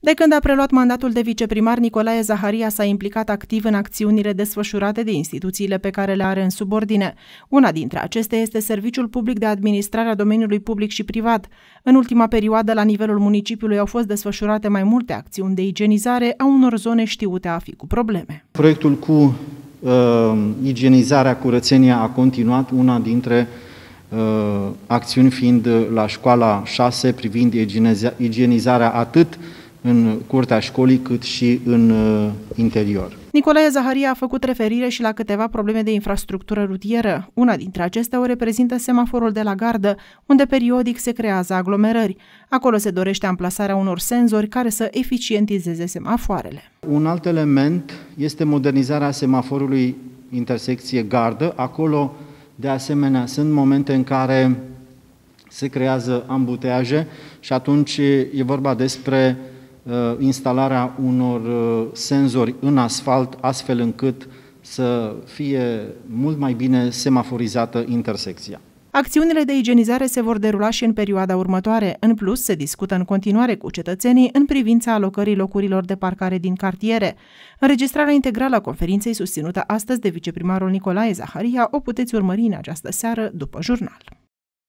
De când a preluat mandatul de viceprimar, Nicolae Zaharia s-a implicat activ în acțiunile desfășurate de instituțiile pe care le are în subordine. Una dintre acestea este Serviciul Public de Administrare a Domeniului Public și Privat. În ultima perioadă, la nivelul municipiului au fost desfășurate mai multe acțiuni de igienizare a unor zone știute a fi cu probleme. Proiectul cu uh, igienizarea, curățenia a continuat, una dintre uh, acțiuni fiind la școala 6 privind igienizarea atât uh, în curtea școlii, cât și în uh, interior. Nicolae Zaharia a făcut referire și la câteva probleme de infrastructură rutieră. Una dintre acestea o reprezintă semaforul de la gardă, unde periodic se creează aglomerări. Acolo se dorește amplasarea unor senzori care să eficientizeze semafoarele. Un alt element este modernizarea semaforului intersecție gardă. Acolo, de asemenea, sunt momente în care se creează ambuteaje și atunci e vorba despre Uh, instalarea unor uh, senzori în asfalt, astfel încât să fie mult mai bine semaforizată intersecția. Acțiunile de igienizare se vor derula și în perioada următoare. În plus, se discută în continuare cu cetățenii în privința alocării locurilor de parcare din cartiere. Înregistrarea integrală a conferinței susținută astăzi de viceprimarul Nicolae Zaharia o puteți urmări în această seară după jurnal.